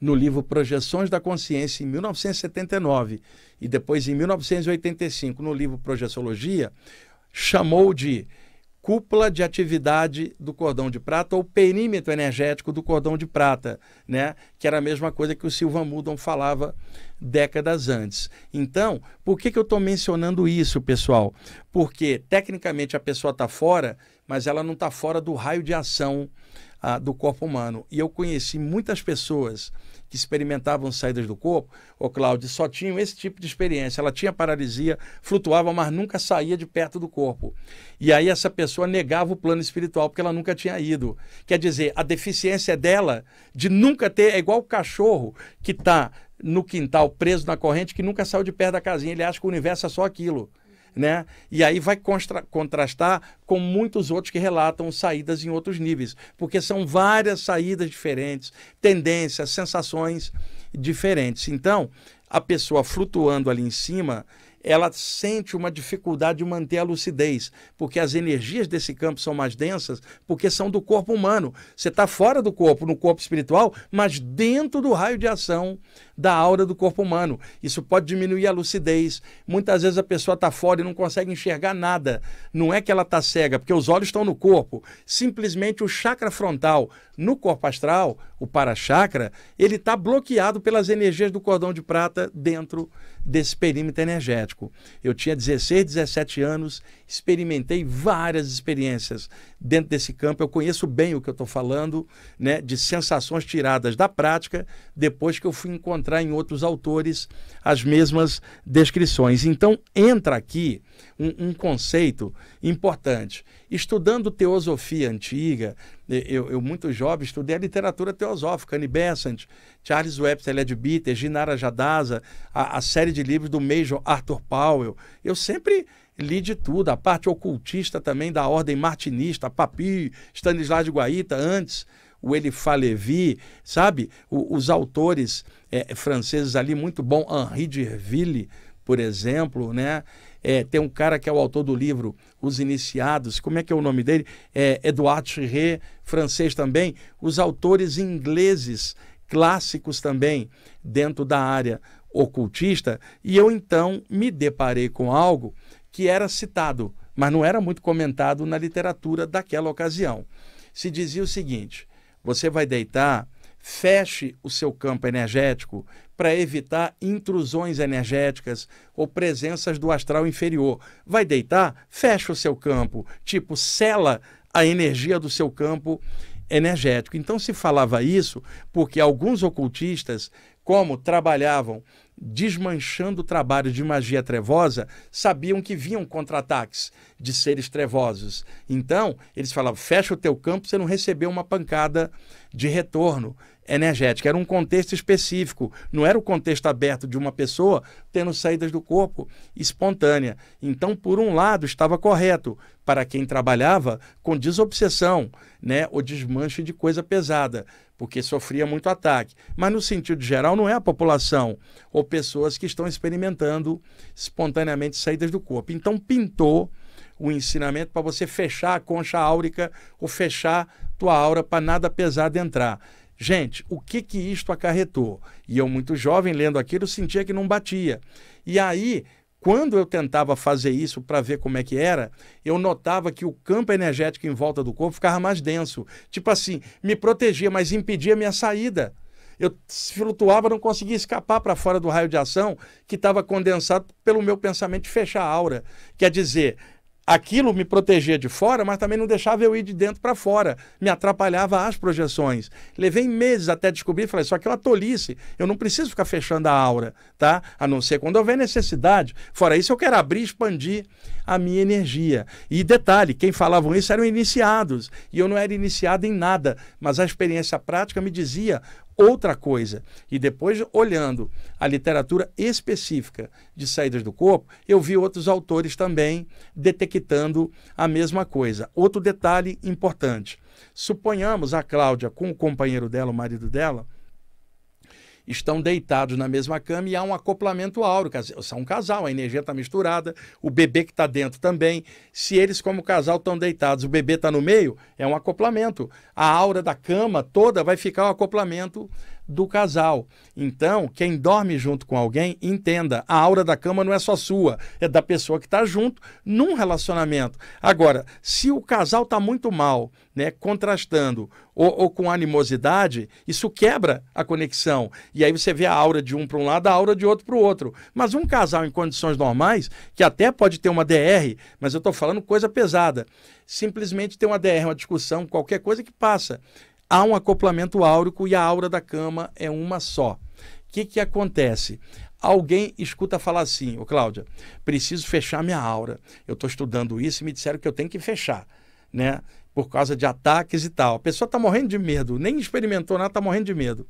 [SPEAKER 1] no livro Projeções da Consciência, em 1979, e depois em 1985, no livro Projeciologia, chamou de cúpula de atividade do cordão de prata ou perímetro energético do cordão de prata, né? que era a mesma coisa que o Silva Mudon falava décadas antes. Então, por que, que eu estou mencionando isso, pessoal? Porque, tecnicamente, a pessoa está fora, mas ela não está fora do raio de ação ah, do corpo humano. E eu conheci muitas pessoas que experimentavam saídas do corpo, o Cláudio, só tinham esse tipo de experiência. Ela tinha paralisia, flutuava, mas nunca saía de perto do corpo. E aí essa pessoa negava o plano espiritual porque ela nunca tinha ido. Quer dizer, a deficiência dela de nunca ter, é igual o cachorro que está no quintal preso na corrente que nunca saiu de perto da casinha, ele acha que o universo é só aquilo né? E aí vai contrastar com muitos outros que relatam saídas em outros níveis, porque são várias saídas diferentes, tendências, sensações diferentes. Então, a pessoa flutuando ali em cima, ela sente uma dificuldade de manter a lucidez, porque as energias desse campo são mais densas, porque são do corpo humano. Você está fora do corpo, no corpo espiritual, mas dentro do raio de ação da aura do corpo humano. Isso pode diminuir a lucidez. Muitas vezes a pessoa está fora e não consegue enxergar nada. Não é que ela está cega, porque os olhos estão no corpo. Simplesmente o chakra frontal no corpo astral, o para-chakra, ele está bloqueado pelas energias do cordão de prata dentro desse perímetro energético. Eu tinha 16, 17 anos, experimentei várias experiências dentro desse campo. Eu conheço bem o que eu estou falando, né, de sensações tiradas da prática depois que eu fui encontrar encontrar em outros autores as mesmas descrições. Então, entra aqui um, um conceito importante. Estudando teosofia antiga, eu, eu, muito jovem, estudei a literatura teosófica, Annie Besant, Charles Webster Leadbeater, Ginara Jadaza, a, a série de livros do Major Arthur Powell. Eu sempre li de tudo, a parte ocultista também da ordem martinista, Papi, Stanislas de Guaita, antes o Elifá Levi, sabe? O, os autores é, franceses ali, muito bom, Henri Derville, por exemplo, né? É, tem um cara que é o autor do livro Os Iniciados, como é que é o nome dele? É, Edouard Chiré, francês também. Os autores ingleses clássicos também dentro da área ocultista. E eu então me deparei com algo que era citado, mas não era muito comentado na literatura daquela ocasião. Se dizia o seguinte: você vai deitar, feche o seu campo energético para evitar intrusões energéticas ou presenças do astral inferior. Vai deitar, fecha o seu campo, tipo, sela a energia do seu campo energético. Então se falava isso porque alguns ocultistas, como trabalhavam desmanchando o trabalho de magia trevosa, sabiam que vinham contra-ataques de seres trevosos. Então, eles falavam: fecha o teu campo, você não recebeu uma pancada de retorno energética. Era um contexto específico, não era o contexto aberto de uma pessoa tendo saídas do corpo espontânea. Então, por um lado, estava correto para quem trabalhava com desobsessão, né, ou desmanche de coisa pesada porque sofria muito ataque. Mas, no sentido geral, não é a população ou pessoas que estão experimentando espontaneamente saídas do corpo. Então, pintou o ensinamento para você fechar a concha áurica ou fechar tua aura para nada pesado entrar. Gente, o que que isto acarretou? E eu, muito jovem, lendo aquilo, sentia que não batia. E aí quando eu tentava fazer isso para ver como é que era, eu notava que o campo energético em volta do corpo ficava mais denso. Tipo assim, me protegia, mas impedia minha saída. Eu flutuava, não conseguia escapar para fora do raio de ação que estava condensado pelo meu pensamento de fechar a aura. Quer dizer, aquilo me protegia de fora, mas também não deixava eu ir de dentro para fora, me atrapalhava as projeções. Levei meses até descobrir, falei, só que é uma tolice, eu não preciso ficar fechando a aura, tá? A não ser quando houver necessidade. Fora isso, eu quero abrir, expandir a minha energia. E detalhe, quem falavam isso eram iniciados, e eu não era iniciado em nada, mas a experiência prática me dizia outra coisa. E depois, olhando a literatura específica de saídas do corpo, eu vi outros autores também detectando a mesma coisa. Outro detalhe importante: suponhamos a Cláudia com o companheiro dela, o marido dela estão deitados na mesma cama e há um acoplamento áureo. São um casal, a energia está misturada, o bebê que está dentro também. Se eles, como casal, estão deitados, o bebê está no meio, é um acoplamento. A aura da cama toda vai ficar um acoplamento do casal. Então, quem dorme junto com alguém, entenda, a aura da cama não é só sua, é da pessoa que está junto num relacionamento. Agora, se o casal está muito mal, né, contrastando ou, ou, com animosidade, isso quebra a conexão. E aí você vê a aura de um para um lado, a aura de outro para o outro. Mas um casal em condições normais, que até pode ter uma DR, mas eu estou falando coisa pesada, simplesmente tem uma DR, uma discussão, qualquer coisa que passa há um acoplamento áurico e a aura da cama é uma só. O que, que acontece? Alguém escuta falar assim, ô Cláudia, preciso fechar minha aura. Eu estou estudando isso e me disseram que eu tenho que fechar, né? Por causa de ataques e tal. A pessoa está morrendo de medo, nem experimentou nada, está morrendo de medo.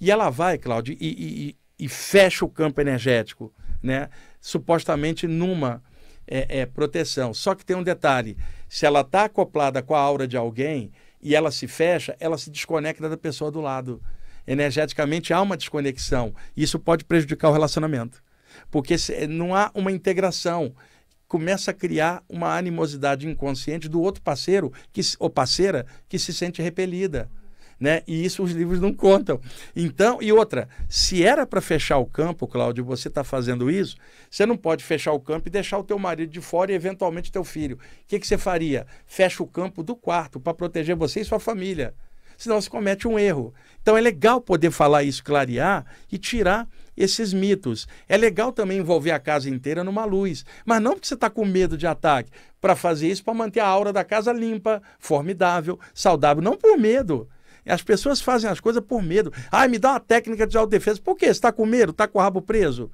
[SPEAKER 1] E ela vai, Cláudia, e, e, e fecha o campo energético, né? Supostamente numa é, é, proteção. Só que tem um detalhe: se ela está acoplada com a aura de alguém, e ela se fecha, ela se desconecta da pessoa do lado. Energeticamente há uma desconexão. Isso pode prejudicar o relacionamento. Porque eh, não há uma integração. Começa a criar uma animosidade inconsciente do outro parceiro que, ou parceira que se sente repelida né? E isso os livros não contam. Então, e outra, se era para fechar o campo, Cláudio, você está fazendo isso, você não pode fechar o campo e deixar o teu marido de fora e eventualmente teu filho. O que, que você faria? Fecha o campo do quarto para proteger você e sua família. Senão se comete um erro. Então é legal poder falar isso, clarear e tirar esses mitos. É legal também envolver a casa inteira numa luz, mas não porque você está com medo de ataque. Para fazer isso, para manter a aura da casa limpa, formidável, saudável, não por medo. As pessoas fazem as coisas por medo. Ah, me dá uma técnica de autodefesa. Por quê? Você está com medo? Está com o rabo preso?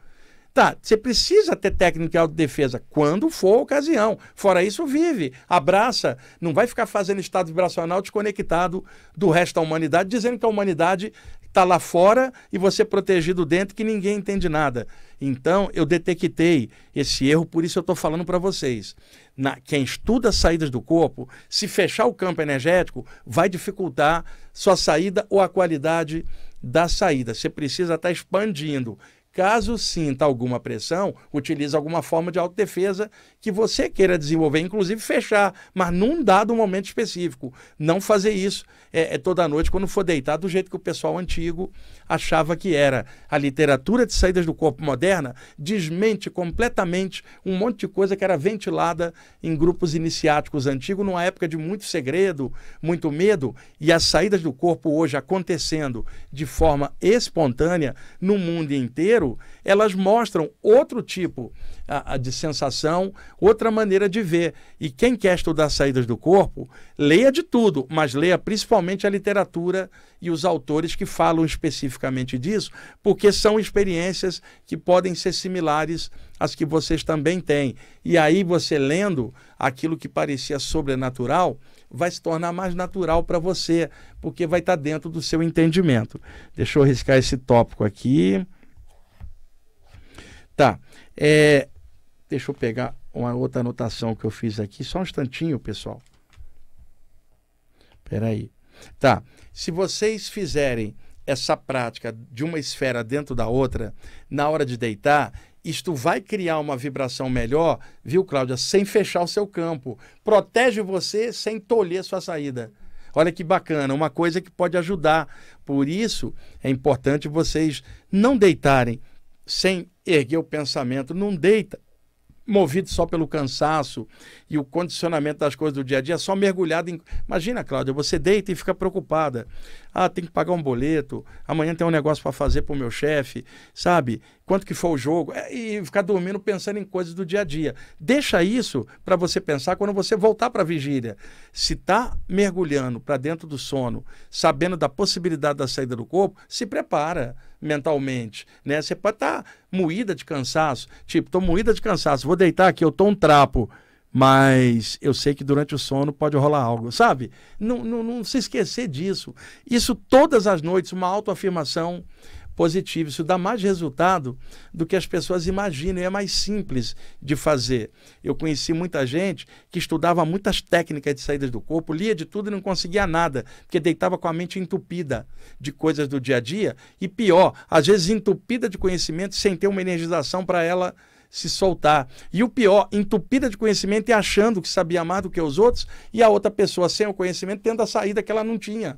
[SPEAKER 1] Tá, você precisa ter técnica de autodefesa quando for a ocasião. Fora isso, vive, abraça. Não vai ficar fazendo estado vibracional desconectado do resto da humanidade, dizendo que a humanidade está lá fora e você protegido dentro, que ninguém entende nada. Então, eu detectei esse erro, por isso eu estou falando para vocês na, quem estuda saídas do corpo, se fechar o campo energético, vai dificultar sua saída ou a qualidade da saída. Você precisa estar tá expandindo. Caso sinta alguma pressão, utilize alguma forma de autodefesa que você queira desenvolver, inclusive fechar, mas num dado momento específico. Não fazer isso é, é toda noite quando for deitar do jeito que o pessoal antigo achava que era. A literatura de saídas do corpo moderna desmente completamente um monte de coisa que era ventilada em grupos iniciáticos antigos, numa época de muito segredo, muito medo, e as saídas do corpo hoje acontecendo de forma espontânea no mundo inteiro claro, elas mostram outro tipo a, a, de sensação, outra maneira de ver. E quem quer estudar saídas do corpo, leia de tudo, mas leia principalmente a literatura e os autores que falam especificamente disso, porque são experiências que podem ser similares às que vocês também têm. E aí você lendo aquilo que parecia sobrenatural, vai se tornar mais natural para você, porque vai estar tá dentro do seu entendimento. Deixa eu riscar esse tópico aqui. Tá. É, deixa eu pegar uma outra anotação que eu fiz aqui, só um instantinho, pessoal. Peraí. Tá. Se vocês fizerem essa prática de uma esfera dentro da outra, na hora de deitar, isto vai criar uma vibração melhor, viu, Cláudia? Sem fechar o seu campo. Protege você sem tolher sua saída. Olha que bacana, uma coisa que pode ajudar. Por isso é importante vocês não deitarem sem erguer o pensamento, não deita movido só pelo cansaço e o condicionamento das coisas do dia a dia, só mergulhado em. Imagina, Cláudia, você deita e fica preocupada. Ah, tem que pagar um boleto, amanhã tem um negócio para fazer para o meu chefe, sabe? Quanto que foi o jogo? É, e ficar dormindo pensando em coisas do dia a dia. Deixa isso para você pensar quando você voltar para a vigília. Se está mergulhando para dentro do sono, sabendo da possibilidade da saída do corpo, se prepara mentalmente, né? Você pode estar tá moída de cansaço, tipo, estou moída de cansaço, vou deitar aqui, eu tô um trapo mas eu sei que durante o sono pode rolar algo, sabe? Não, não, não se esquecer disso. Isso todas as noites, uma autoafirmação positiva. Isso dá mais resultado do que as pessoas imaginam e é mais simples de fazer. Eu conheci muita gente que estudava muitas técnicas de saídas do corpo, lia de tudo e não conseguia nada, porque deitava com a mente entupida de coisas do dia a dia e pior, às vezes entupida de conhecimento sem ter uma energização para ela se soltar. E o pior, entupida de conhecimento e achando que sabia mais do que os outros, e a outra pessoa sem o conhecimento tendo a saída que ela não tinha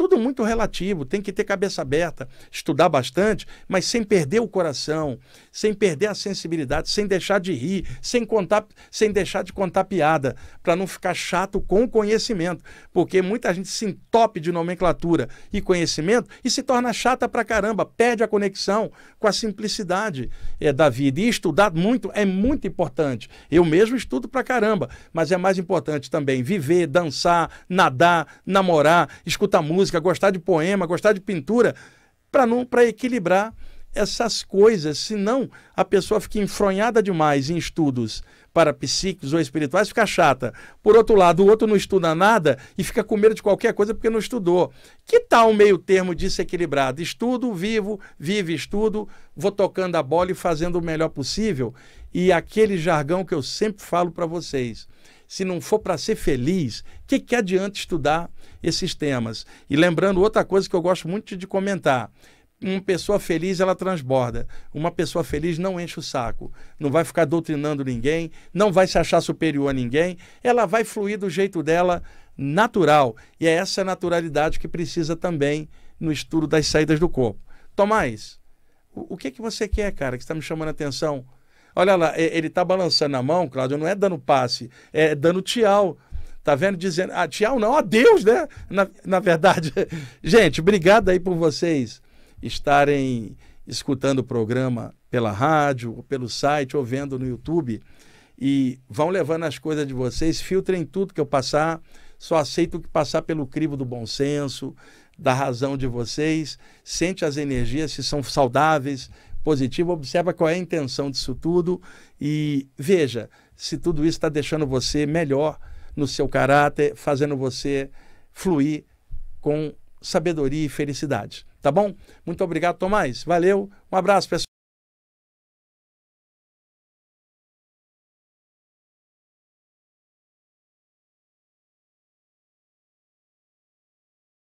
[SPEAKER 1] tudo muito relativo, tem que ter cabeça aberta, estudar bastante, mas sem perder o coração, sem perder a sensibilidade, sem deixar de rir, sem contar, sem deixar de contar piada, para não ficar chato com o conhecimento, porque muita gente se entope de nomenclatura e conhecimento e se torna chata para caramba, perde a conexão com a simplicidade é, da vida. E estudar muito é muito importante. Eu mesmo estudo para caramba, mas é mais importante também viver, dançar, nadar, namorar, escutar música música, gostar de poema, gostar de pintura, para não para equilibrar essas coisas, senão a pessoa fica enfronhada demais em estudos para psíquicos ou espirituais, fica chata. Por outro lado, o outro não estuda nada e fica com medo de qualquer coisa porque não estudou. Que tal um meio termo disso equilibrado? Estudo, vivo, vive, estudo, vou tocando a bola e fazendo o melhor possível. E aquele jargão que eu sempre falo para vocês se não for para ser feliz, que que adianta estudar esses temas? E lembrando outra coisa que eu gosto muito de comentar, uma pessoa feliz ela transborda. Uma pessoa feliz não enche o saco, não vai ficar doutrinando ninguém, não vai se achar superior a ninguém, ela vai fluir do jeito dela natural. E é essa naturalidade que precisa também no estudo das saídas do corpo. Tomás, o, o que que você quer, cara, que está me chamando a atenção? Olha lá, ele está balançando a mão, Cláudio, não é dando passe, é dando tchau. Tá vendo? Dizendo, ah, tchau não, adeus, né? Na, na verdade. Gente, obrigado aí por vocês estarem escutando o programa pela rádio, pelo site, ou vendo no YouTube. E vão levando as coisas de vocês, filtrem tudo que eu passar, só aceito o que passar pelo crivo do bom senso, da razão de vocês, sente as energias se são saudáveis, positivo, observa qual é a intenção disso tudo e veja se tudo isso está deixando você melhor no seu caráter, fazendo você fluir com sabedoria e felicidade. Tá bom? Muito obrigado, Tomás. Valeu, um abraço, pessoal.